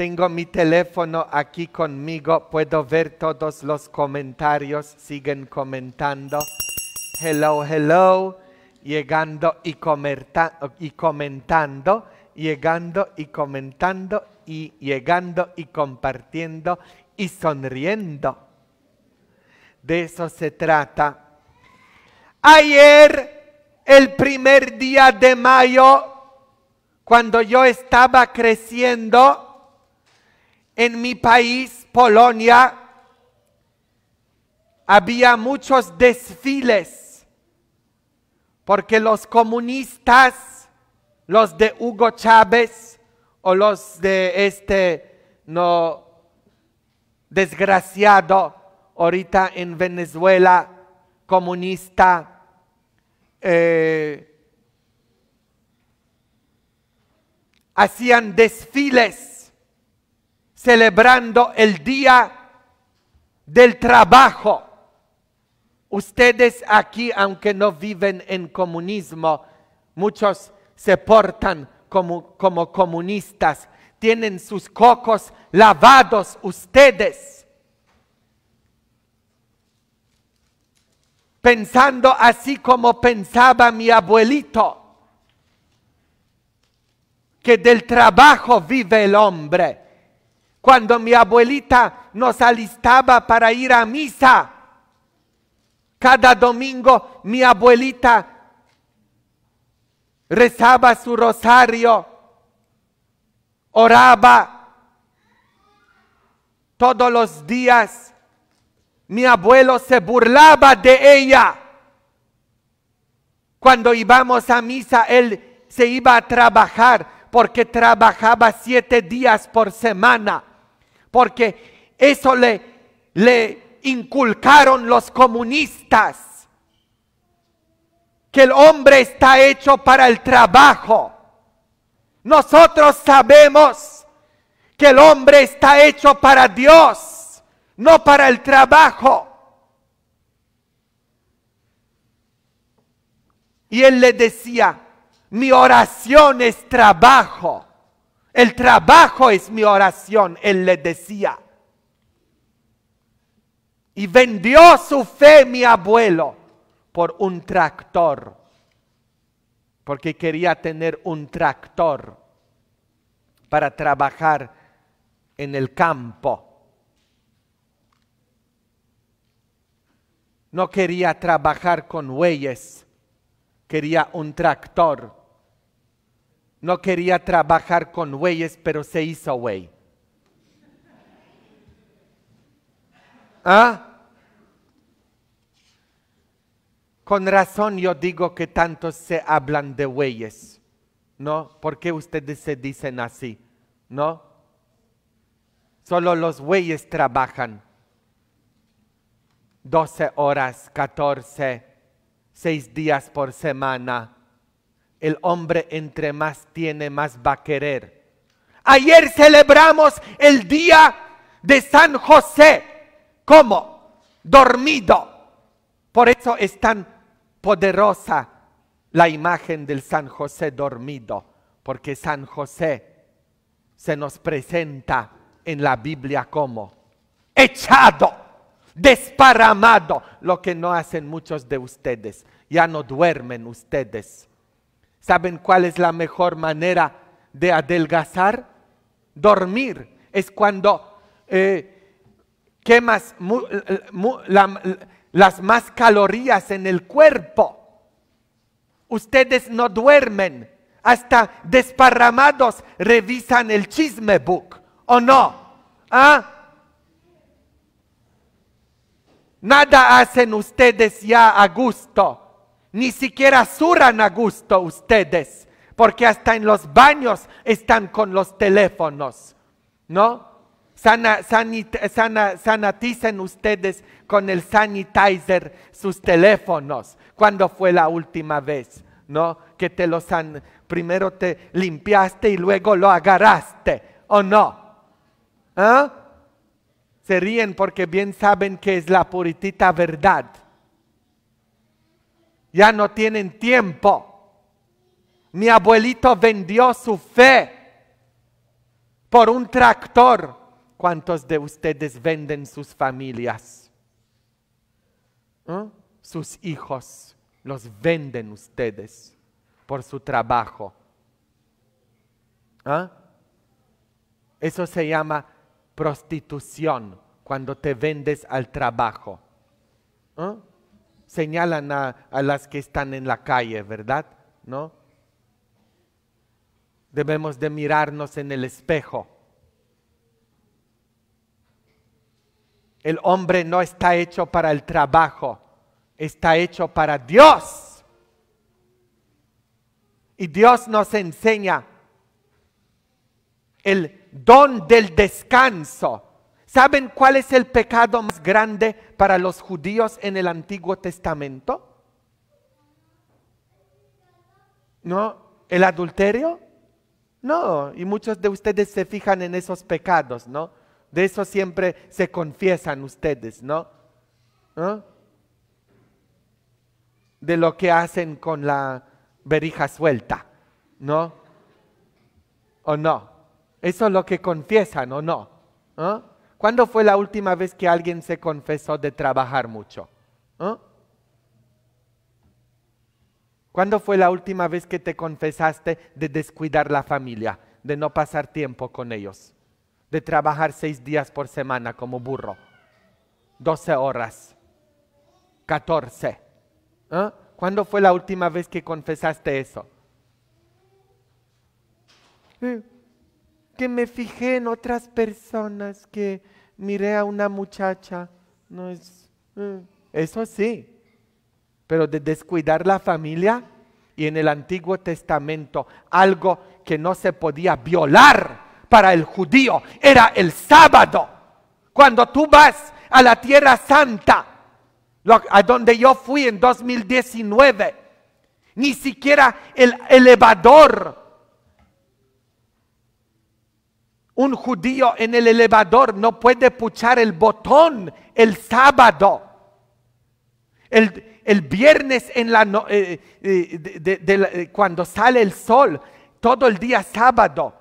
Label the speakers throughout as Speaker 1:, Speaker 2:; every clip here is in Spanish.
Speaker 1: Tengo mi teléfono aquí conmigo, puedo ver todos los comentarios, siguen comentando. Hello, hello, llegando y, y comentando, llegando y comentando y llegando y compartiendo y sonriendo. De eso se trata. Ayer, el primer día de mayo, cuando yo estaba creciendo, en mi país, Polonia, había muchos desfiles porque los comunistas, los de Hugo Chávez o los de este no desgraciado ahorita en Venezuela comunista eh, hacían desfiles celebrando el día del trabajo. Ustedes aquí, aunque no viven en comunismo, muchos se portan como, como comunistas, tienen sus cocos lavados ustedes. Pensando así como pensaba mi abuelito, que del trabajo vive el hombre cuando mi abuelita nos alistaba para ir a misa. Cada domingo mi abuelita rezaba su rosario, oraba todos los días. Mi abuelo se burlaba de ella. Cuando íbamos a misa, él se iba a trabajar porque trabajaba siete días por semana porque eso le, inculcaron los comunistas, que el hombre está hecho para el trabajo. Nosotros sabemos que el hombre está hecho para Dios, no para el trabajo. Y él le decía, mi oración es trabajo. El trabajo es mi oración, él le decía. Y vendió su fe mi abuelo por un tractor, porque quería tener un tractor para trabajar en el campo. No quería trabajar con bueyes, quería un tractor no quería trabajar con bueyes, pero se hizo buey. ¿Ah? Con razón yo digo que tantos se hablan de bueyes, ¿no? ¿Por qué ustedes se dicen así? ¿No? Solo los bueyes trabajan 12 horas, 14, 6 días por semana el hombre entre más tiene, más va a querer. Ayer celebramos el día de San José. como Dormido. Por eso es tan poderosa la imagen del San José dormido, porque San José se nos presenta en la Biblia como echado, desparamado, lo que no hacen muchos de ustedes. Ya no duermen ustedes ¿Saben cuál es la mejor manera de adelgazar? Dormir. Es cuando eh, quemas eh, las más calorías en el cuerpo. Ustedes no duermen. Hasta desparramados revisan el chisme book. ¿O no? ¿Ah? Nada hacen ustedes ya a gusto. Ni siquiera surran a gusto ustedes, porque hasta en los baños están con los teléfonos, ¿no? Sana, sanaticen ustedes con el sanitizer sus teléfonos. ¿Cuándo fue la última vez? ¿No? Que te los han primero te limpiaste y luego lo agarraste, ¿o no? ¿Ah? Se ríen porque bien saben que es la puritita verdad. Ya no tienen tiempo. Mi abuelito vendió su fe por un tractor. ¿Cuántos de ustedes venden sus familias? ¿Eh? Sus hijos los venden ustedes por su trabajo. ¿Ah? Eso se llama prostitución, cuando te vendes al trabajo. ¿Eh? señalan a, las que están en la calle, ¿verdad? ¿No? Debemos de mirarnos en el espejo. El hombre no está hecho para el trabajo, está hecho para Dios. Y Dios nos enseña el don del descanso ¿Saben cuál es el pecado más grande para los judíos en el Antiguo Testamento? ¿No? ¿El adulterio? No, y muchos de ustedes se fijan en esos pecados, ¿no? De eso siempre se confiesan ustedes, ¿no? De lo que hacen con la berija suelta, ¿no? ¿O no? Eso es lo que confiesan, ¿o no? ¿No? ¿Ah? ¿Cuándo fue la última vez que alguien se confesó de trabajar mucho? ¿Ah? ¿Cuándo fue la última vez que te confesaste de descuidar la familia, de no pasar tiempo con ellos, de trabajar seis días por semana como burro, doce horas, catorce? ¿Ah? ¿Cuándo fue la última vez que confesaste eso? Eh, me fijé en otras personas, que miré a una muchacha. No es, eh, eso sí, pero de descuidar la familia y en el Antiguo Testamento, algo que no se podía violar para el judío, era el sábado. Cuando tú vas a la Tierra Santa, a donde yo fui en 2019, ni siquiera el elevador Un judío en el elevador no puede puchar el botón el sábado. El, viernes en la eh, eh, eh, cuando sale el sol, todo el día sábado.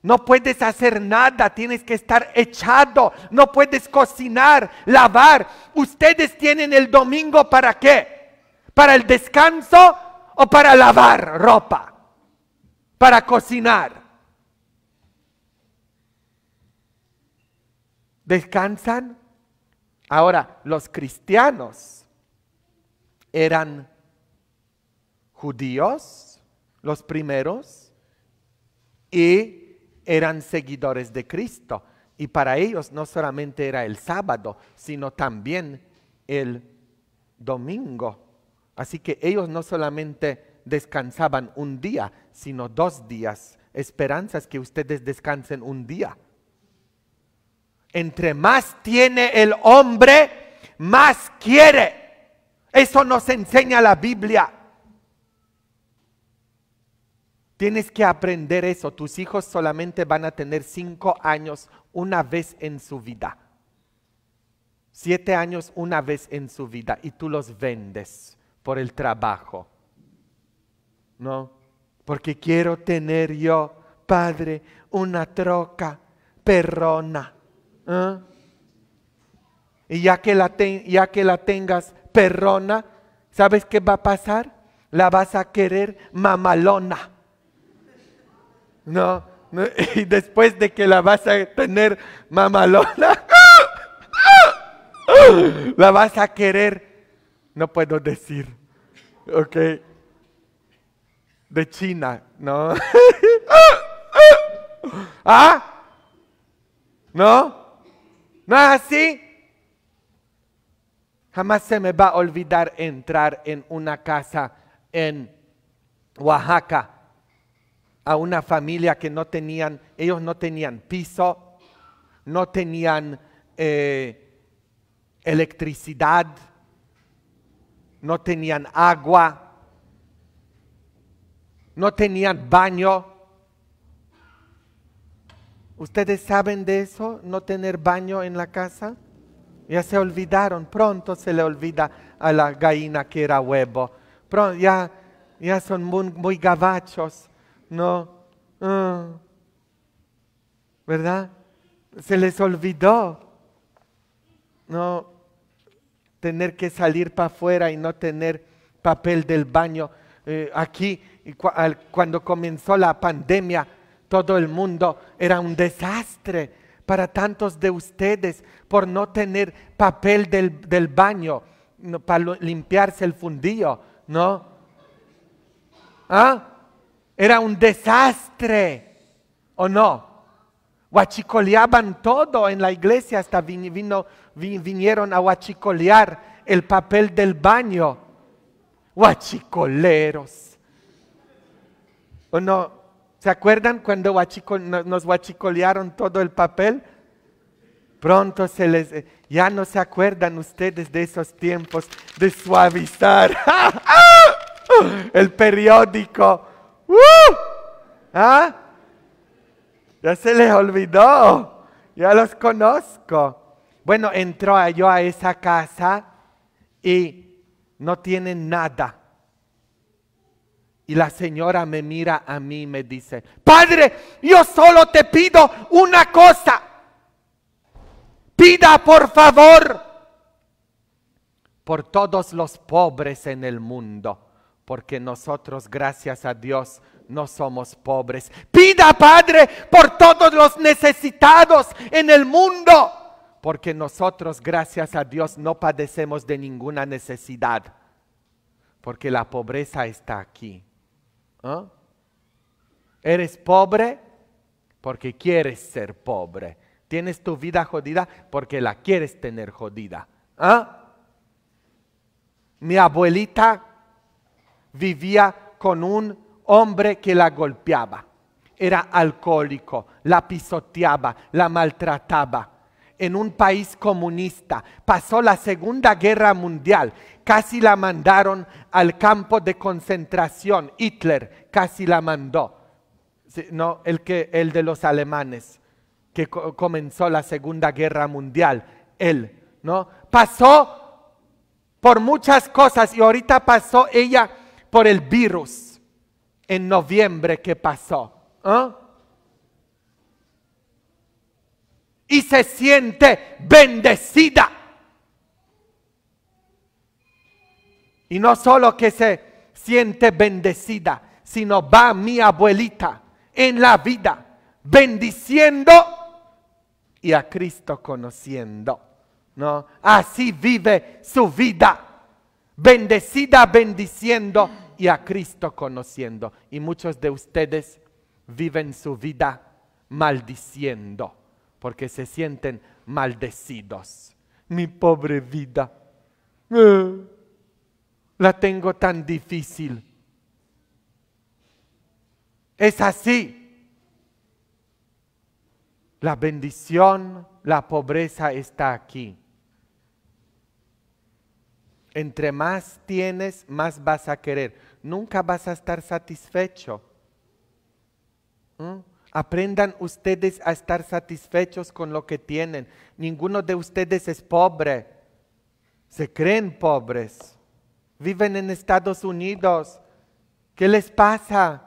Speaker 1: No puedes hacer nada, tienes que estar echado, no puedes cocinar, lavar. Ustedes tienen el domingo para qué? Para el descanso o para lavar ropa, para cocinar. descansan. Ahora, los cristianos eran judíos, los primeros, y eran seguidores de Cristo. Y para ellos no solamente era el sábado, sino también el domingo. Así que ellos no solamente descansaban un día, sino dos días. Esperanzas que ustedes descansen un día entre más tiene el hombre, más quiere. Eso nos enseña la Biblia. Tienes que aprender eso. Tus hijos solamente van a tener cinco años una vez en su vida. Siete años una vez en su vida y tú los vendes por el trabajo. ¿No? Porque quiero tener yo, padre, una troca perrona. ¿Ah? Y ya que, la ya que la tengas perrona, ¿sabes qué va a pasar? La vas a querer mamalona. No, y después de que la vas a tener mamalona, la vas a querer, no puedo decir, ok, de China, ¿no? ¿Ah? ¿No? ¿No es así? Jamás se me va a olvidar entrar en una casa en Oaxaca a una familia que no tenían, ellos no tenían piso, no tenían eh, electricidad, no tenían agua, no tenían baño, ¿Ustedes saben de eso? ¿No tener baño en la casa? Ya se olvidaron, pronto se le olvida a la gallina que era huevo. ya, ya son muy, gabachos, ¿no? Ah. ¿Verdad? Se les olvidó, ¿no? Tener que salir para afuera y no tener papel del baño. Eh, aquí, cuando comenzó la pandemia, todo el mundo era un desastre para tantos de ustedes por no tener papel del, baño para limpiarse el fundillo, ¿no? ¿Ah? Era un desastre, ¿o no? Huachicoleaban todo en la iglesia, hasta vinieron a huachicolear el papel del baño. Huachicoleros. ¿O no? ¿Se acuerdan cuando nos huachicolearon todo el papel? Pronto se les, eh, ya no se acuerdan ustedes de esos tiempos de suavizar ¡Ah, ah! el periódico. ¡Uh! ¿Ah? Ya se les olvidó, ya los conozco. Bueno, entró yo a esa casa y no tienen nada y la señora me mira a mí y me dice, Padre, yo solo te pido una cosa. Pida por favor por todos los pobres en el mundo, porque nosotros, gracias a Dios, no somos pobres. Pida, Padre, por todos los necesitados en el mundo, porque nosotros, gracias a Dios, no padecemos de ninguna necesidad, porque la pobreza está aquí ¿Ah? Eres pobre porque quieres ser pobre. Tienes tu vida jodida porque la quieres tener jodida. ¿Ah? Mi abuelita vivía con un hombre que la golpeaba. Era alcohólico, la pisoteaba, la maltrataba en un país comunista. Pasó la Segunda Guerra Mundial, casi la mandaron al campo de concentración. Hitler casi la mandó, no el, que, el de los alemanes, que comenzó la Segunda Guerra Mundial. Él, ¿no? Pasó por muchas cosas y ahorita pasó ella por el virus en noviembre que pasó. ¿ah? y se siente bendecida. Y no solo que se siente bendecida, sino va mi abuelita en la vida bendiciendo y a Cristo conociendo. Así vive su vida. Bendecida bendiciendo y a Cristo conociendo. Y muchos de ustedes viven su vida maldiciendo porque se sienten maldecidos. Mi pobre vida, eh, la tengo tan difícil. Es así. La bendición, la pobreza está aquí. Entre más tienes, más vas a querer. Nunca vas a estar satisfecho. ¿Mm? Aprendan ustedes a estar satisfechos con lo que tienen. Ninguno de ustedes es pobre. Se creen pobres. Viven en Estados Unidos. ¿Qué les pasa?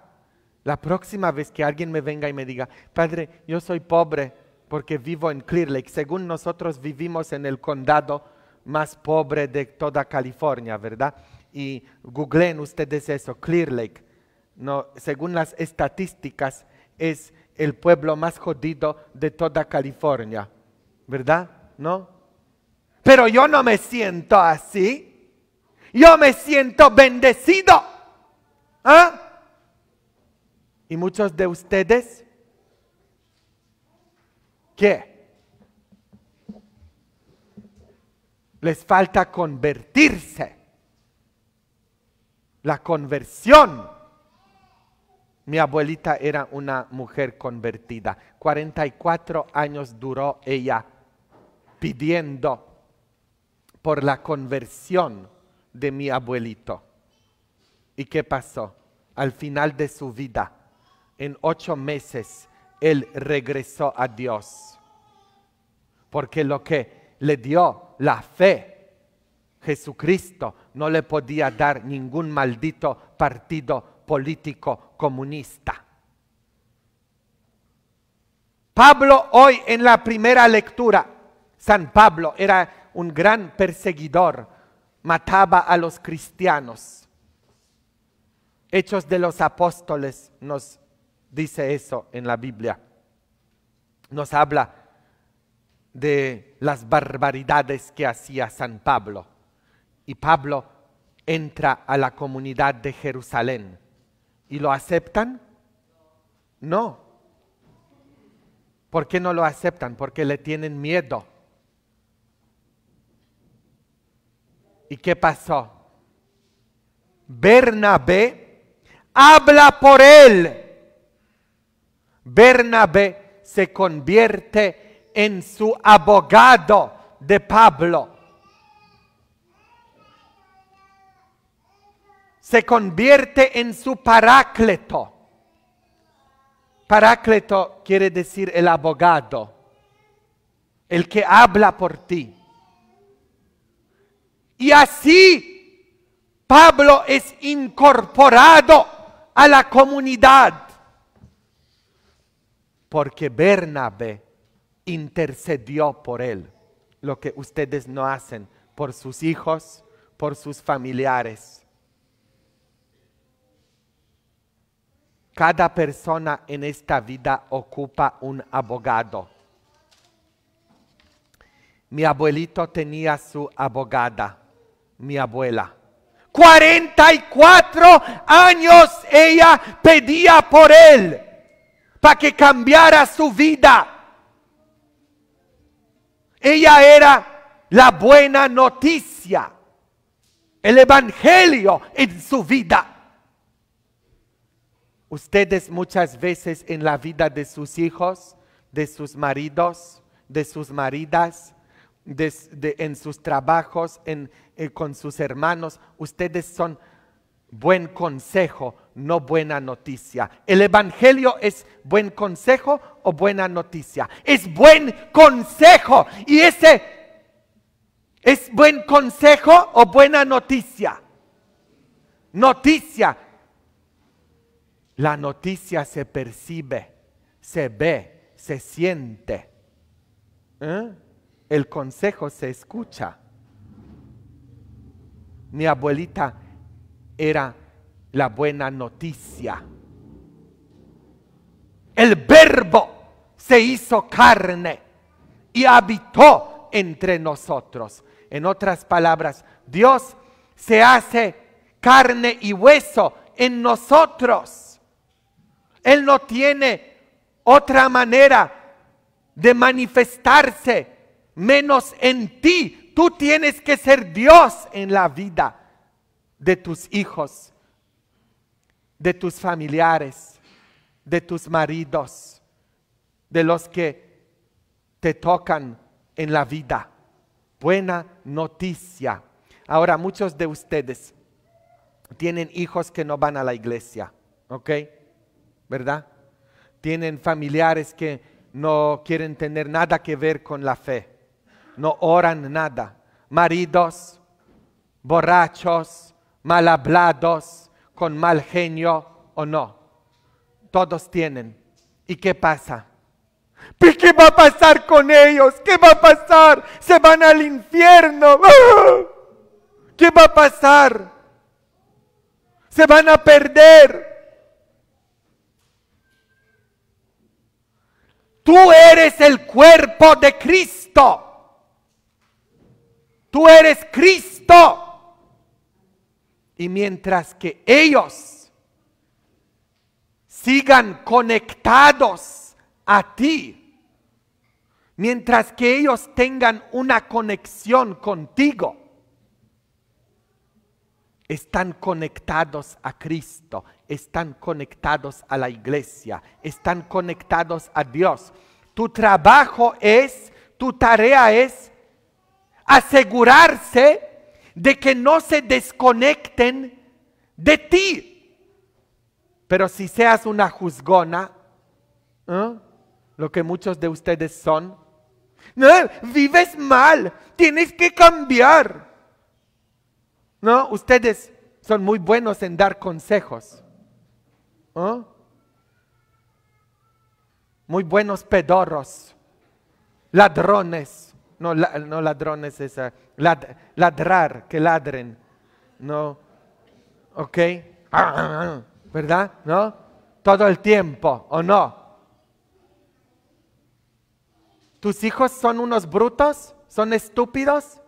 Speaker 1: La próxima vez que alguien me venga y me diga, Padre, yo soy pobre porque vivo en Clear Lake. Según nosotros vivimos en el condado más pobre de toda California, ¿verdad? Y googleen ustedes eso, Clear Lake. No, según las estadísticas, es el pueblo más jodido de toda California, ¿verdad? ¿No? Pero yo no me siento así. Yo me siento bendecido. ¿Ah? ¿Y muchos de ustedes? ¿Qué? Les falta convertirse. La conversión mi abuelita era una mujer convertida. 44 años duró ella pidiendo por la conversión de mi abuelito. ¿Y qué pasó? Al final de su vida, en ocho meses, él regresó a Dios. Porque lo que le dio la fe, Jesucristo, no le podía dar ningún maldito partido político comunista. Pablo hoy en la primera lectura, San Pablo era un gran perseguidor, mataba a los cristianos. Hechos de los apóstoles nos dice eso en la Biblia. Nos habla de las barbaridades que hacía San Pablo. Y Pablo entra a la comunidad de Jerusalén ¿Y lo aceptan? No. ¿Por qué no lo aceptan? Porque le tienen miedo. ¿Y qué pasó? Bernabé habla por él. Bernabé se convierte en su abogado de Pablo. se convierte en su paráclito. Paráclito quiere decir el abogado, el que habla por ti. Y así Pablo es incorporado a la comunidad, porque Bernabé intercedió por él, lo que ustedes no hacen por sus hijos, por sus familiares Cada persona en esta vida ocupa un abogado. Mi abuelito tenía su abogada, mi abuela. 44 años ella pedía por él para que cambiara su vida. Ella era la buena noticia, el evangelio en su vida. Ustedes muchas veces en la vida de sus hijos, de sus maridos, de sus maridas, en sus trabajos, eh, con sus hermanos, ustedes son buen consejo, no buena noticia. ¿El Evangelio es buen consejo o buena noticia? Es buen consejo. Y ese es buen consejo o buena noticia. Noticia la noticia se percibe, se ve, se siente. ¿Eh? El consejo se escucha. Mi abuelita era la buena noticia. El verbo se hizo carne y habitó entre nosotros. En otras palabras, Dios se hace carne y hueso en nosotros. Él no tiene otra manera de manifestarse menos en ti. Tú tienes que ser Dios en la vida de tus hijos, de tus familiares, de tus maridos, de los que te tocan en la vida. Buena noticia. Ahora, muchos de ustedes tienen hijos que no van a la iglesia, ¿ok? ¿verdad? Tienen familiares que no quieren tener nada que ver con la fe, no oran nada. Maridos, borrachos, mal hablados, con mal genio o no. Todos tienen. ¿Y qué pasa? ¿Qué va a pasar con ellos? ¿Qué va a pasar? Se van al infierno. ¡Ah! ¿Qué va a pasar? Se van a perder. Tú eres el cuerpo de Cristo. Tú eres Cristo. Y mientras que ellos sigan conectados a ti, mientras que ellos tengan una conexión contigo, están conectados a Cristo, están conectados a la iglesia, están conectados a Dios. Tu trabajo es, tu tarea es asegurarse de que no se desconecten de ti. Pero si seas una juzgona, ¿eh? lo que muchos de ustedes son, ¿eh? vives mal, tienes que cambiar. No, ustedes son muy buenos en dar consejos. ¿no? ¿Ah? Muy buenos pedorros, ladrones. No, no ladrones, esa. Eh, ladrar, que ladren. No. ¿Ok? ¿Verdad? ¿No? Todo el tiempo, ¿o no? ¿Tus hijos son unos brutos? ¿Son estúpidos?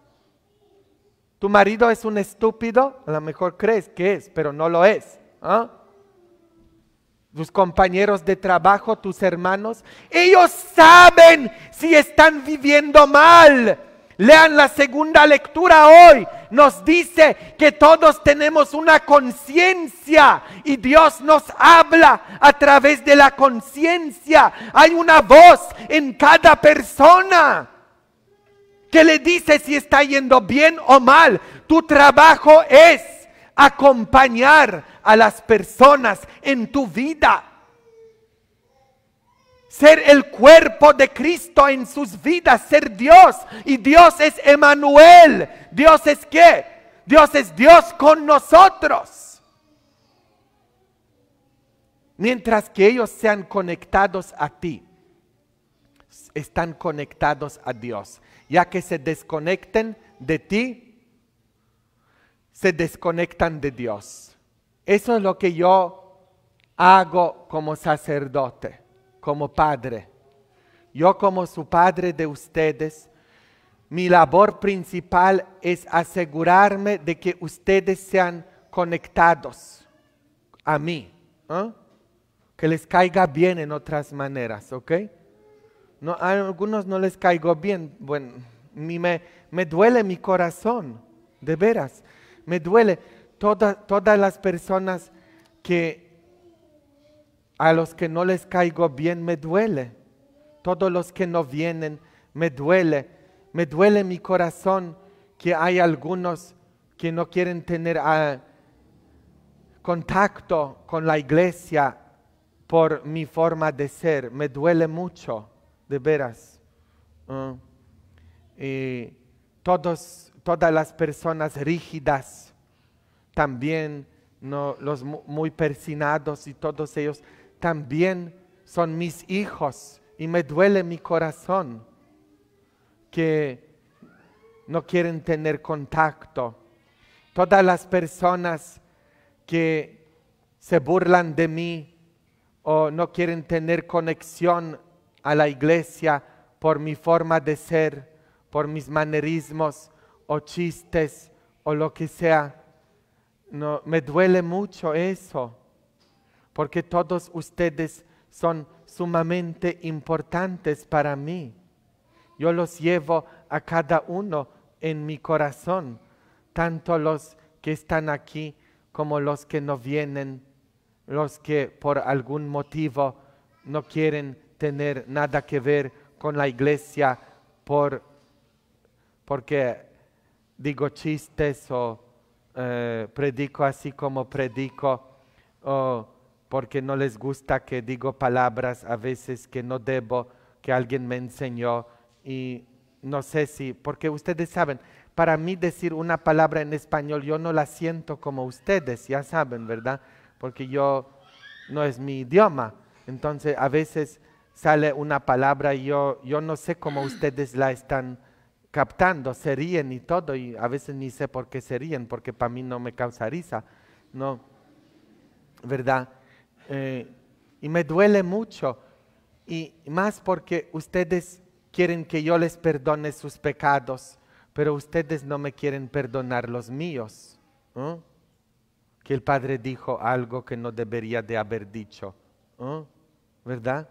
Speaker 1: ¿Tu marido es un estúpido? A lo mejor crees que es, pero no lo es. ¿ah? Tus compañeros de trabajo, tus hermanos, ellos saben si están viviendo mal. Lean la segunda lectura hoy. Nos dice que todos tenemos una conciencia y Dios nos habla a través de la conciencia. Hay una voz en cada persona que le dice si está yendo bien o mal. Tu trabajo es acompañar a las personas en tu vida. Ser el cuerpo de Cristo en sus vidas, ser Dios. Y Dios es Emanuel. Dios es qué? Dios es Dios con nosotros. Mientras que ellos sean conectados a ti, están conectados a Dios ya que se desconecten de ti, se desconectan de Dios. Eso es lo que yo hago como sacerdote, como padre. Yo como su padre de ustedes, mi labor principal es asegurarme de que ustedes sean conectados a mí. ¿eh? Que les caiga bien en otras maneras, ¿ok? No, a algunos no les caigo bien. Bueno, me, duele mi corazón, de veras. Me duele todas las personas que a los que no les caigo bien me duele. Todos los que no vienen me duele. Me duele mi corazón que hay algunos que no quieren tener ah, contacto con la iglesia por mi forma de ser. Me duele mucho de veras. Ah, eh, todos, todas las personas rígidas, también no, los muy persinados y todos ellos, también son mis hijos y me duele mi corazón que no quieren tener contacto. Todas las personas que se burlan de mí o no quieren tener conexión a la iglesia por mi forma de ser, por mis manerismos o chistes o lo que sea. me duele mucho eso, porque todos ustedes son sumamente importantes para mí. Yo los llevo a cada uno en mi corazón, tanto los que están aquí como los que no vienen, los que por algún motivo no quieren tener nada que ver con la iglesia por, porque digo chistes o eh, predico así como predico o porque no les gusta que digo palabras a veces que no debo, que alguien me enseñó y no sé si, porque ustedes saben, para mí decir una palabra en español yo no la siento como ustedes, ya saben, ¿verdad? Porque yo no es mi idioma. Entonces a veces sale una palabra y yo, no sé cómo ah. ustedes la están captando, se ríen y todo, y a veces ni sé por qué se ríen, porque para mí no me causa risa, ¿no? ¿Verdad? Eh, y me duele mucho, y más porque ustedes quieren que yo les perdone sus pecados, pero ustedes no me quieren perdonar los míos. Que el Padre dijo algo que no debería de haber dicho, ¿verdad?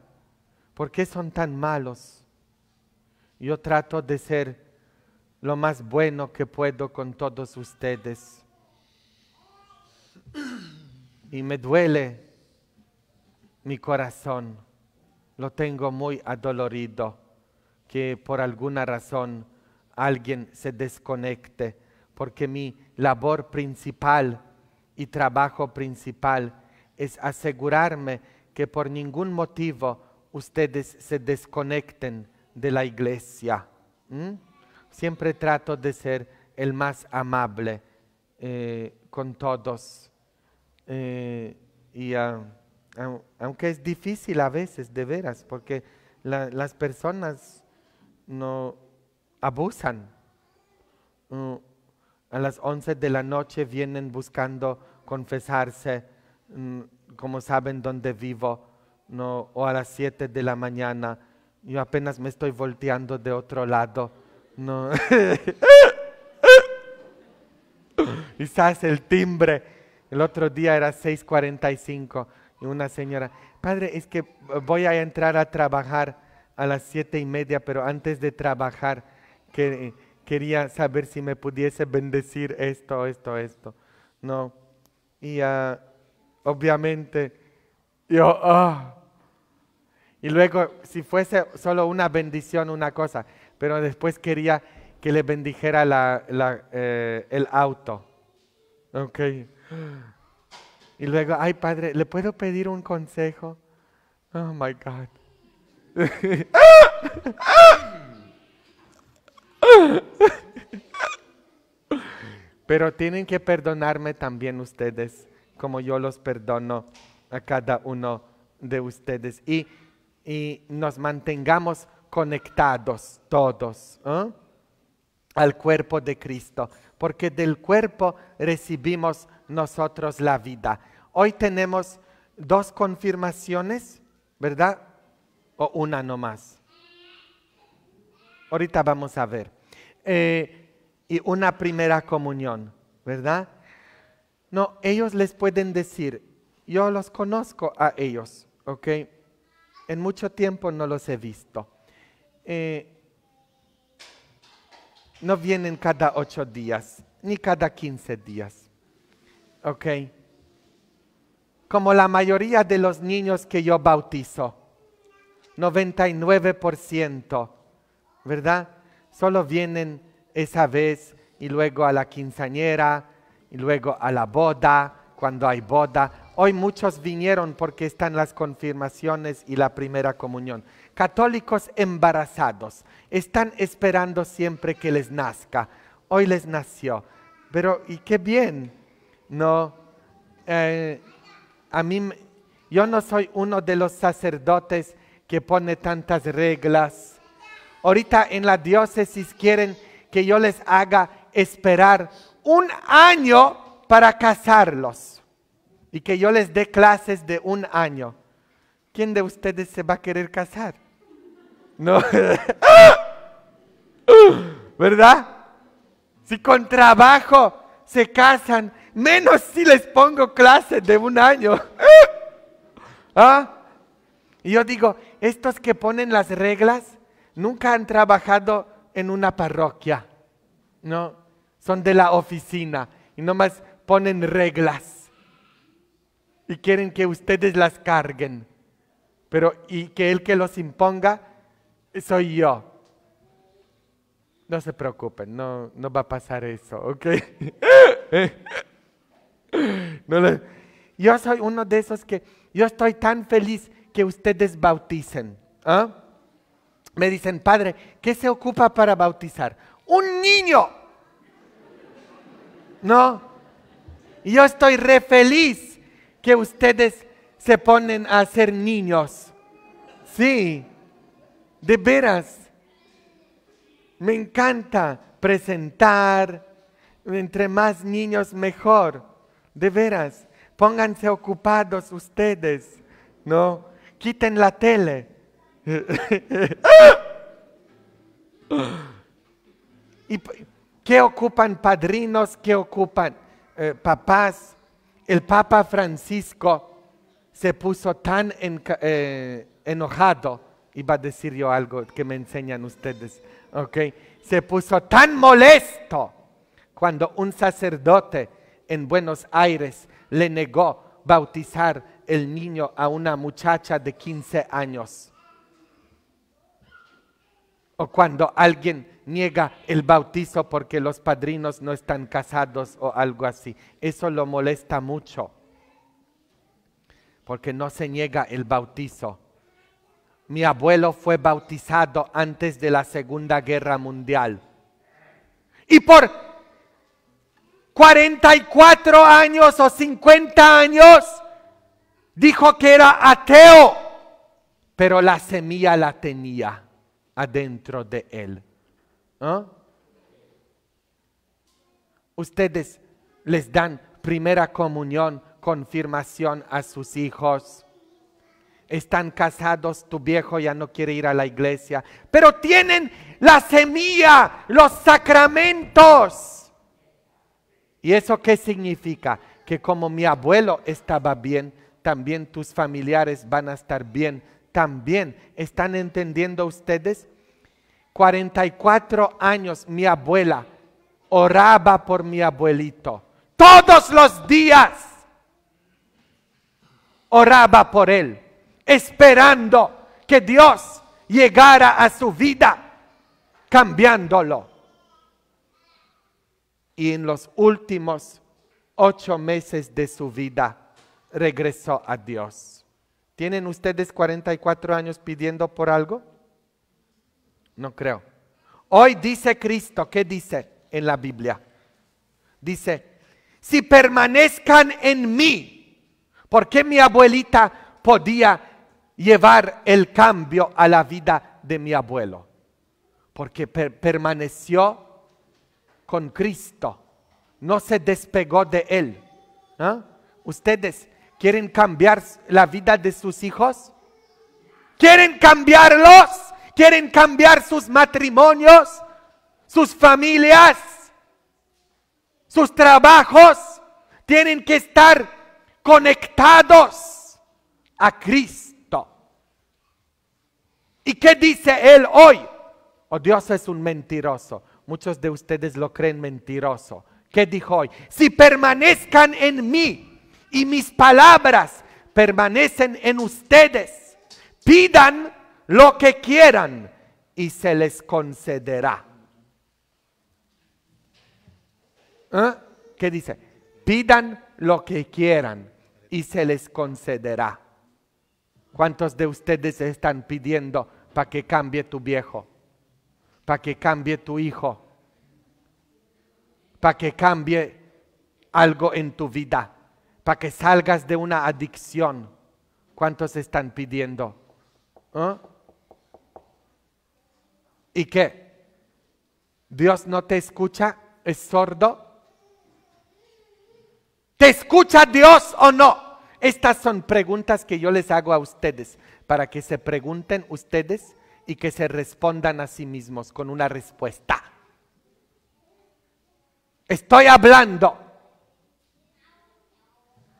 Speaker 1: ¿Por qué son tan malos? Yo trato de ser lo más bueno que puedo con todos ustedes. Y me duele mi corazón. Lo tengo muy adolorido que por alguna razón alguien se desconecte, porque mi labor principal y trabajo principal es asegurarme que por ningún motivo ustedes se desconecten de la iglesia. Siempre trato de ser el más amable eh, con todos. Eh, y ah, aunque es difícil a veces, de veras, porque las personas no abusan. Mm, a las 11 de la noche vienen buscando confesarse, mm, como saben dónde vivo no, o a las 7 de la mañana. Yo apenas me estoy volteando de otro lado. No. Quizás el timbre. El otro día era 6:45 y una señora, padre, es que voy a entrar a trabajar a las siete y media, pero antes de trabajar que, quería saber si me pudiese bendecir esto, esto, esto. No. Y ah, obviamente yo, ah y luego, si fuese solo una bendición, una cosa, pero después quería que le bendijera la, eh, el auto. Ok. Y luego, ay padre, ¿le puedo pedir un consejo? Oh my God. Pero tienen que perdonarme también ustedes, como yo los perdono a cada uno de ustedes. Y y nos mantengamos conectados todos ¿eh? al cuerpo de Cristo, porque del cuerpo recibimos nosotros la vida. Hoy tenemos dos confirmaciones, ¿verdad? O una nomás. Ahorita vamos a ver. Eh, y una primera comunión, ¿verdad? No, ellos les pueden decir, yo los conozco a ellos, ¿ok? en mucho tiempo no los he visto. Eh, no vienen cada ocho días, ni cada quince días. ¿Ok? Como la mayoría de los niños que yo bautizo, 99%, ¿verdad? Solo vienen esa vez y luego a la quinceañera y luego a la boda, cuando hay boda. Hoy muchos vinieron porque están las confirmaciones y la primera comunión. Católicos embarazados están esperando siempre que les nazca. Hoy les nació. Pero, y qué bien, ¿no? Eh, a mí, yo no soy uno de los sacerdotes que pone tantas reglas. Ahorita en la diócesis quieren que yo les haga esperar un año para casarlos y que yo les dé clases de un año, ¿quién de ustedes se va a querer casar? No, ¿verdad? Si con trabajo se casan, menos si les pongo clases de un año. ¿Ah? Y yo digo, estos que ponen las reglas nunca han trabajado en una parroquia, ¿no? Son de la oficina y nomás ponen reglas y quieren que ustedes las carguen. Pero y que el que los imponga soy yo. No se preocupen, no, no va a pasar eso, ¿ok? yo soy uno de esos que yo estoy tan feliz que ustedes bauticen. ¿ah? Me dicen, padre, ¿qué se ocupa para bautizar? Un niño. No. Y yo estoy re feliz que ustedes se ponen a ser niños. Sí, de veras. Me encanta presentar. Entre más niños, mejor. De veras. Pónganse ocupados ustedes, ¿no? Quiten la tele. ¿Y qué ocupan padrinos? ¿Qué ocupan eh, papás? El Papa Francisco se puso tan eh, enojado, iba a decir yo algo que me enseñan ustedes, Se puso tan molesto cuando un sacerdote en Buenos Aires le negó bautizar el niño a una muchacha de 15 años o cuando alguien niega el bautizo porque los padrinos no están casados o algo así. Eso lo molesta mucho, porque no se niega el bautizo. Mi abuelo fue bautizado antes de la Segunda Guerra Mundial. Y por 44 años o 50 años dijo que era ateo, pero la semilla la tenía adentro de él. ¿Ah? Ustedes les dan primera comunión, confirmación a sus hijos. Están casados, tu viejo ya no quiere ir a la iglesia, pero tienen la semilla, los sacramentos. ¿Y eso qué significa? Que como mi abuelo estaba bien, también tus familiares van a estar bien también. ¿Están entendiendo ustedes? 44 años mi abuela oraba por mi abuelito. Todos los días oraba por él, esperando que Dios llegara a su vida, cambiándolo. Y en los últimos ocho meses de su vida regresó a Dios ¿Tienen ustedes 44 años pidiendo por algo? No creo. Hoy dice Cristo, ¿qué dice en la Biblia? Dice, si permanezcan en mí, ¿por qué mi abuelita podía llevar el cambio a la vida de mi abuelo? Porque permaneció con Cristo, no se despegó de él. ¿ah? Ustedes ¿Quieren cambiar la vida de sus hijos? ¿Quieren cambiarlos? ¿Quieren cambiar sus matrimonios? ¿Sus familias? ¿Sus trabajos? Tienen que estar conectados a Cristo. ¿Y qué dice Él hoy? Oh, Dios es un mentiroso. Muchos de ustedes lo creen mentiroso. ¿Qué dijo hoy? Si permanezcan en mí y mis palabras permanecen en ustedes. Pidan lo que quieran y se les concederá. ¿Ah? ¿Qué dice? Pidan lo que quieran y se les concederá. ¿Cuántos de ustedes están pidiendo para que cambie tu viejo? Para que cambie tu hijo? Para que cambie algo en tu vida? para que salgas de una adicción. ¿Cuántos están pidiendo? ¿Ah? ¿Y qué? ¿Dios no te escucha? ¿Es sordo? ¿Te escucha Dios o no? Estas son preguntas que yo les hago a ustedes para que se pregunten ustedes y que se respondan a sí mismos con una respuesta. Estoy hablando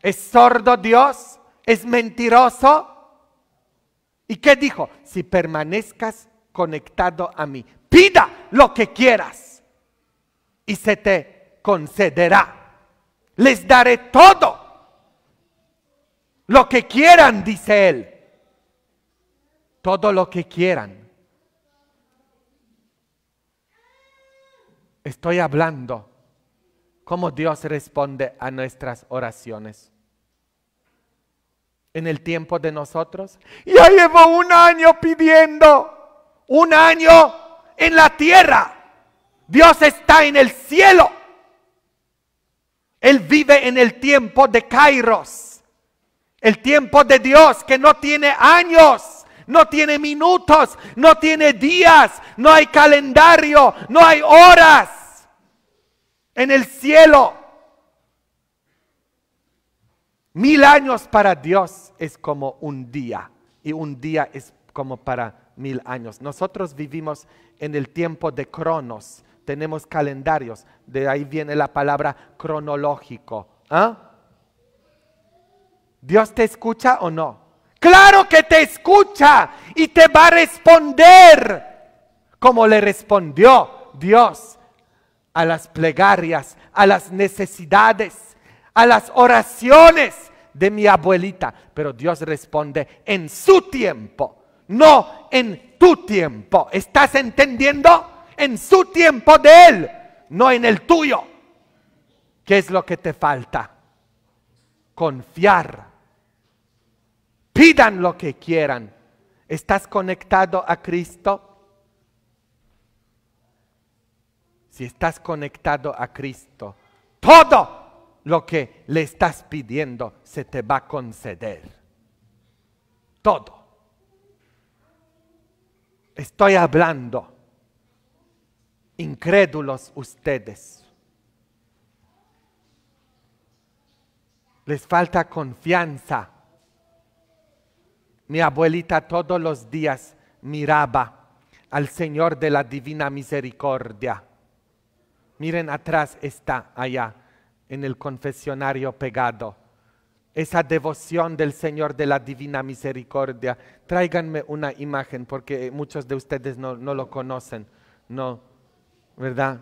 Speaker 1: ¿Es sordo Dios? ¿Es mentiroso? ¿Y qué dijo? Si permanezcas conectado a mí, pida lo que quieras y se te concederá. Les daré todo lo que quieran, dice él. Todo lo que quieran. Estoy hablando cómo Dios responde a nuestras oraciones en el tiempo de nosotros? Ya llevo un año pidiendo, un año en la tierra. Dios está en el cielo. Él vive en el tiempo de Kairos, el tiempo de Dios que no tiene años, no tiene minutos, no tiene días, no hay calendario, no hay horas. En el cielo Mil años para Dios es como un día y un día es como para mil años. Nosotros vivimos en el tiempo de cronos, tenemos calendarios, de ahí viene la palabra cronológico. ¿ah? ¿Dios te escucha o no? Claro que te escucha y te va a responder como le respondió Dios a las plegarias, a las necesidades a las oraciones de mi abuelita. Pero Dios responde en su tiempo, no en tu tiempo. ¿Estás entendiendo? En su tiempo de Él, no en el tuyo. ¿Qué es lo que te falta? Confiar. Pidan lo que quieran. ¿Estás conectado a Cristo? Si estás conectado a Cristo, todo lo que le estás pidiendo se te va a conceder. Todo. Estoy hablando. Incrédulos ustedes. Les falta confianza. Mi abuelita todos los días miraba al Señor de la Divina Misericordia. Miren atrás está allá en el confesionario pegado. Esa devoción del Señor de la Divina Misericordia. Tráiganme una imagen porque muchos de ustedes no, no lo conocen. No, ¿verdad?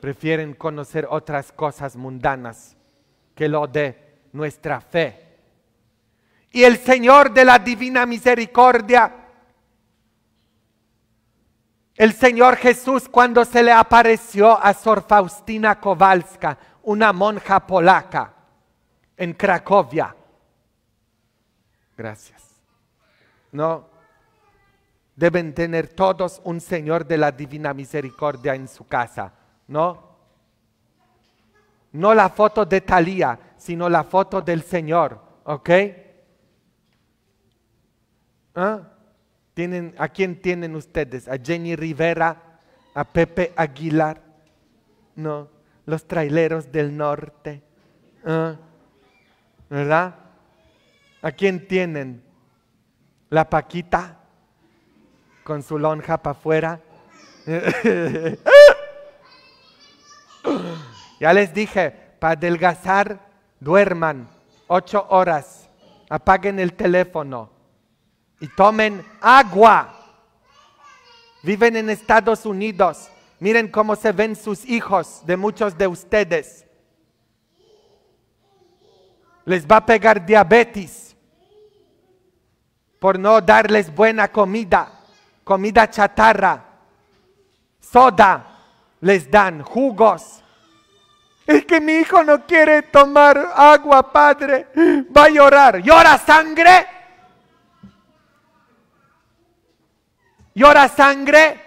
Speaker 1: Prefieren conocer otras cosas mundanas que lo de nuestra fe. Y el Señor de la Divina Misericordia el Señor Jesús cuando se le apareció a Sor Faustina Kowalska, una monja polaca en Cracovia. Gracias. No deben tener todos un Señor de la Divina Misericordia en su casa, ¿no? No la foto de Talía, sino la foto del Señor, ¿ok? ¿Ah? ¿A quién tienen ustedes? ¿A Jenny Rivera? ¿A Pepe Aguilar? No, los traileros del norte. Ah. ¿Verdad? ¿A quién tienen? ¿La Paquita? Con su lonja para afuera. ya les dije, para adelgazar, duerman ocho horas, apaguen el teléfono, y tomen agua. Viven en Estados Unidos. Miren cómo se ven sus hijos de muchos de ustedes. Les va a pegar diabetes por no darles buena comida, comida chatarra, soda les dan, jugos. Es que mi hijo no quiere tomar agua, padre. Va a llorar. ¿Llora sangre? llora sangre,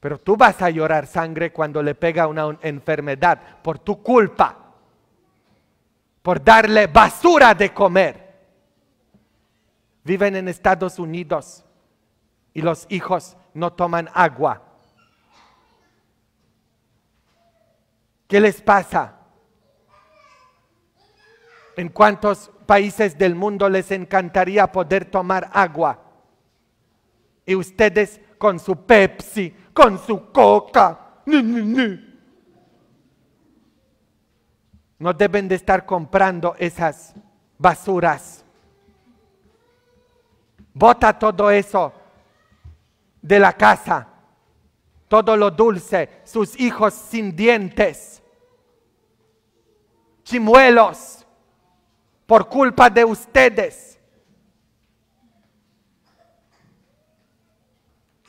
Speaker 1: pero tú vas a llorar sangre cuando le pega una enfermedad por tu culpa, por darle basura de comer. Viven en Estados Unidos y los hijos no toman agua. ¿Qué les pasa? ¿En cuántos países del mundo les encantaría poder tomar agua? Y ustedes con su Pepsi, con su Coca. No deben de estar comprando esas basuras. Bota todo eso de la casa, todo lo dulce, sus hijos sin dientes, chimuelos, por culpa de ustedes.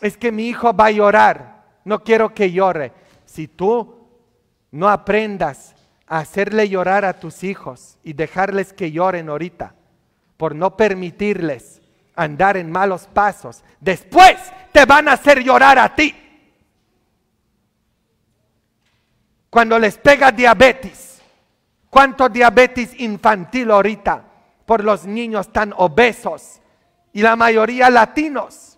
Speaker 1: es que mi hijo va a llorar, no quiero que llore. Si tú no aprendas a hacerle llorar a tus hijos y dejarles que lloren ahorita, por no permitirles andar en malos pasos, después te van a hacer llorar a ti. Cuando les pega diabetes, ¿cuánto diabetes infantil ahorita por los niños tan obesos y la mayoría latinos?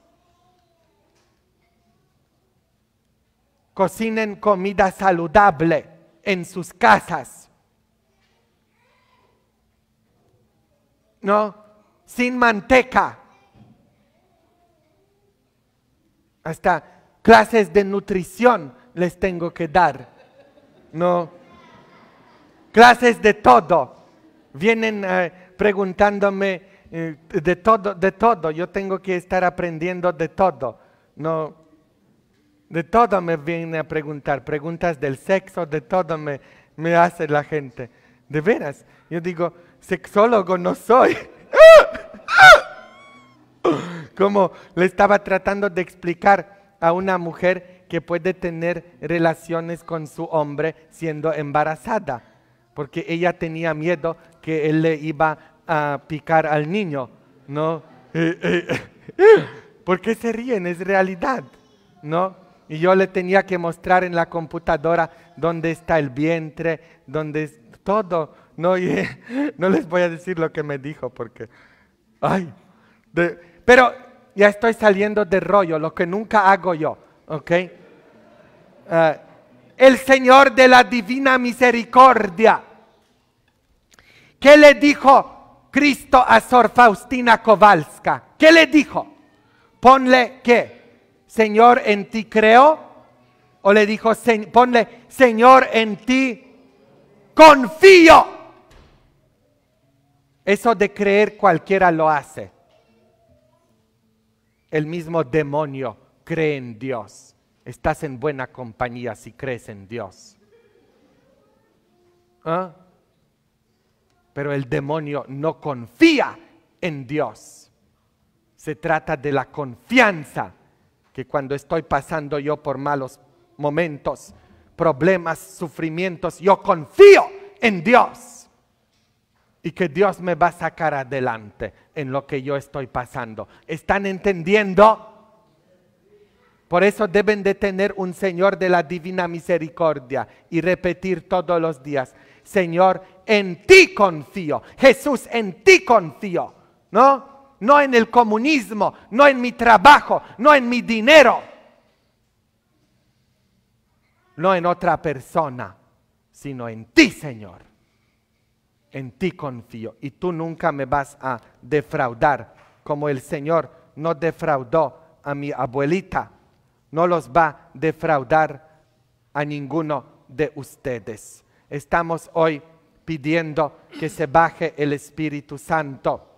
Speaker 1: cocinen comida saludable en sus casas. ¿No? Sin manteca. Hasta clases de nutrición les tengo que dar. ¿No? Clases de todo. Vienen eh, preguntándome eh, de todo, de todo. Yo tengo que estar aprendiendo de todo. ¿No? De todo me viene a preguntar, preguntas del sexo, de todo me, hace la gente. De veras, yo digo, sexólogo no soy. Como le estaba tratando de explicar a una mujer que puede tener relaciones con su hombre siendo embarazada, porque ella tenía miedo que él le iba a picar al niño, ¿no? Eh, eh, eh, ¿Por qué se ríen? Es realidad, ¿no? Y yo le tenía que mostrar en la computadora dónde está el vientre, dónde es todo. No, no les voy a decir lo que me dijo porque, ay, pero ya estoy saliendo de rollo, lo que nunca hago yo, ¿ok? Eh, el Señor de la Divina Misericordia. ¿Qué le dijo Cristo a Sor Faustina Kowalska? ¿Qué le dijo? Ponle qué Señor, en ti creo? ¿O le dijo, ponle, Señor, en ti confío? Eso de creer cualquiera lo hace. El mismo demonio cree en Dios. Estás en buena compañía si crees en Dios. ¿Ah? Pero el demonio no confía en Dios. Se trata de la confianza que cuando estoy pasando yo por malos momentos, problemas, sufrimientos, yo confío en Dios. Y que Dios me va a sacar adelante en lo que yo estoy pasando. ¿Están entendiendo? Por eso deben de tener un Señor de la divina misericordia y repetir todos los días, Señor, en ti confío. Jesús, en ti confío. ¿No? no en el comunismo, no en mi trabajo, no en mi dinero, no en otra persona, sino en ti, Señor. En ti confío y tú nunca me vas a defraudar como el Señor no defraudó a mi abuelita, no los va a defraudar a ninguno de ustedes. Estamos hoy pidiendo que se baje el Espíritu Santo